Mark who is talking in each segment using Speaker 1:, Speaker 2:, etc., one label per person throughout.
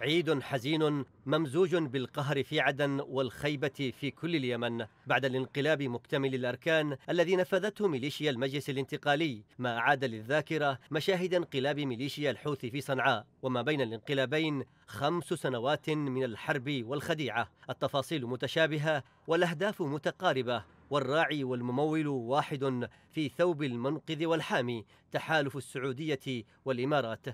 Speaker 1: عيد حزين ممزوج بالقهر في عدن والخيبة في كل اليمن بعد الانقلاب مكتمل الأركان الذي نفذته ميليشيا المجلس الانتقالي ما أعاد للذاكرة مشاهد انقلاب ميليشيا الحوثي في صنعاء وما بين الانقلابين خمس سنوات من الحرب والخديعة التفاصيل متشابهة والأهداف متقاربة والراعي والممول واحد في ثوب المنقذ والحامي تحالف السعودية والإمارات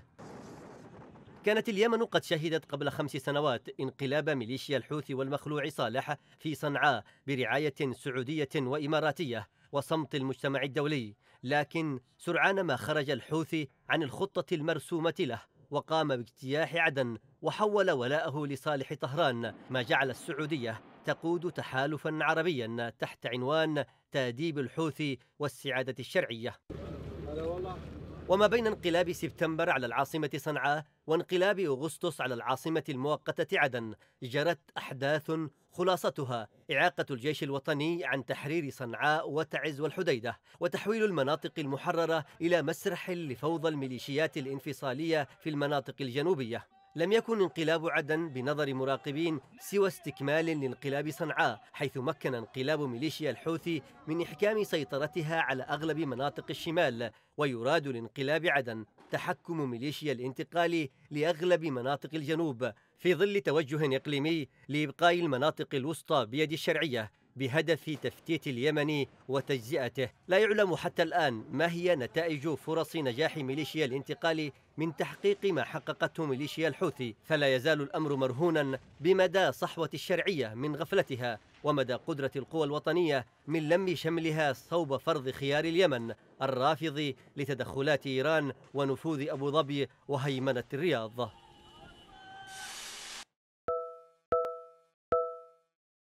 Speaker 1: كانت اليمن قد شهدت قبل خمس سنوات انقلاب ميليشيا الحوثي والمخلوع صالح في صنعاء برعاية سعودية وإماراتية وصمت المجتمع الدولي لكن سرعان ما خرج الحوثي عن الخطة المرسومة له وقام باجتياح عدن وحول ولاءه لصالح طهران ما جعل السعودية تقود تحالفا عربيا تحت عنوان تاديب الحوثي والسعادة الشرعية وما بين انقلاب سبتمبر على العاصمة صنعاء وانقلاب أغسطس على العاصمة المؤقتة عدن جرت أحداث خلاصتها إعاقة الجيش الوطني عن تحرير صنعاء وتعز والحديدة وتحويل المناطق المحررة إلى مسرح لفوضى الميليشيات الانفصالية في المناطق الجنوبية لم يكن انقلاب عدن بنظر مراقبين سوى استكمال لانقلاب صنعاء حيث مكن انقلاب ميليشيا الحوثي من إحكام سيطرتها على أغلب مناطق الشمال ويراد لانقلاب عدن تحكم ميليشيا الانتقال لأغلب مناطق الجنوب في ظل توجه إقليمي لإبقاء المناطق الوسطى بيد الشرعية بهدف تفتيت اليمن وتجزئته لا يعلم حتى الآن ما هي نتائج فرص نجاح ميليشيا الانتقال من تحقيق ما حققته ميليشيا الحوثي فلا يزال الأمر مرهونا بمدى صحوة الشرعية من غفلتها ومدى قدرة القوى الوطنية من لم شملها صوب فرض خيار اليمن الرافض لتدخلات إيران ونفوذ أبو ظبي وهيمنة الرياض